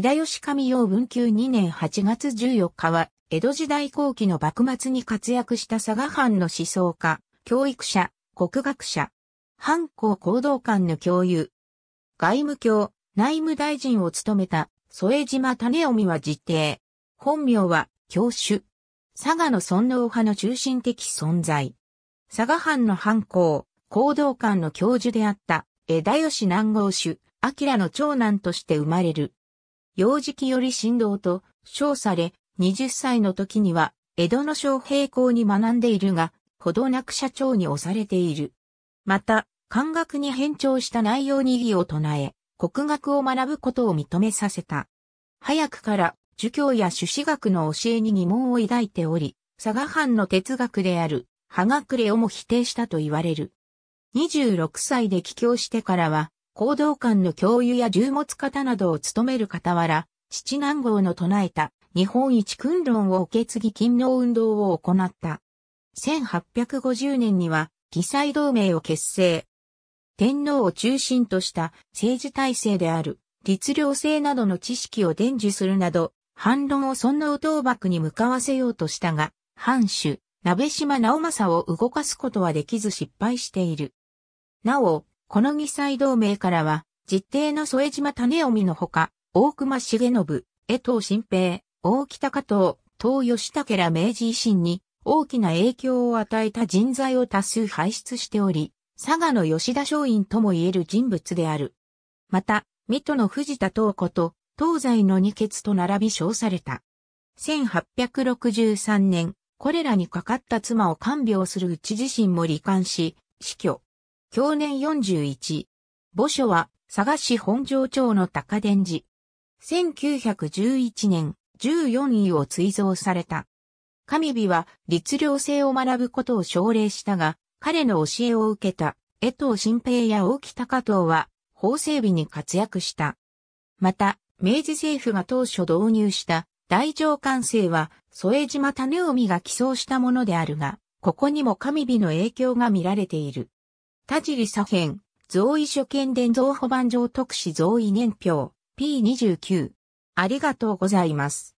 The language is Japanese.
枝吉上陽文久2年8月14日は、江戸時代後期の幕末に活躍した佐賀藩の思想家、教育者、国学者、藩校行動官の教諭、外務卿、内務大臣を務めた、添島種臣は実定。本名は、教主。佐賀の尊王派の中心的存在。佐賀藩の藩校、行動官の教授であった、枝吉南郷主、明の長男として生まれる。幼児期より振動と称され、20歳の時には、江戸の昌平校に学んでいるが、ほどなく社長に押されている。また、漢学に変調した内容に異議を唱え、国学を学ぶことを認めさせた。早くから、儒教や朱子学の教えに疑問を抱いており、佐賀藩の哲学である、葉隠れをも否定したと言われる。26歳で帰郷してからは、行動官の教諭や銃物方などを務める傍ら、七南郷の唱えた日本一訓論を受け継ぎ勤労運動を行った。1850年には、議裁同盟を結成。天皇を中心とした政治体制である、律令制などの知識を伝授するなど、反論を尊王倒幕に向かわせようとしたが、藩主、鍋島直政を動かすことはできず失敗している。なお、この義妻同盟からは、実定の添島種臣のほか、大隈重信、江藤新平、大北加藤、東吉武ら明治維新に大きな影響を与えた人材を多数輩出しており、佐賀の吉田松陰とも言える人物である。また、水戸の藤田東子と東西の二傑と並び称された。1863年、これらにかかった妻を看病するうち自身も罹患し、死去。享年41。墓所は、佐賀市本庄町の高田寺。1911年、14位を追贈された。神美は、律令制を学ぶことを奨励したが、彼の教えを受けた、江藤新平や大木高藤は、法整備に活躍した。また、明治政府が当初導入した大上管制は、添島種臣が寄贈したものであるが、ここにも神美の影響が見られている。田尻左辺、増位所見伝造保番上特使増位年表、P29。ありがとうございます。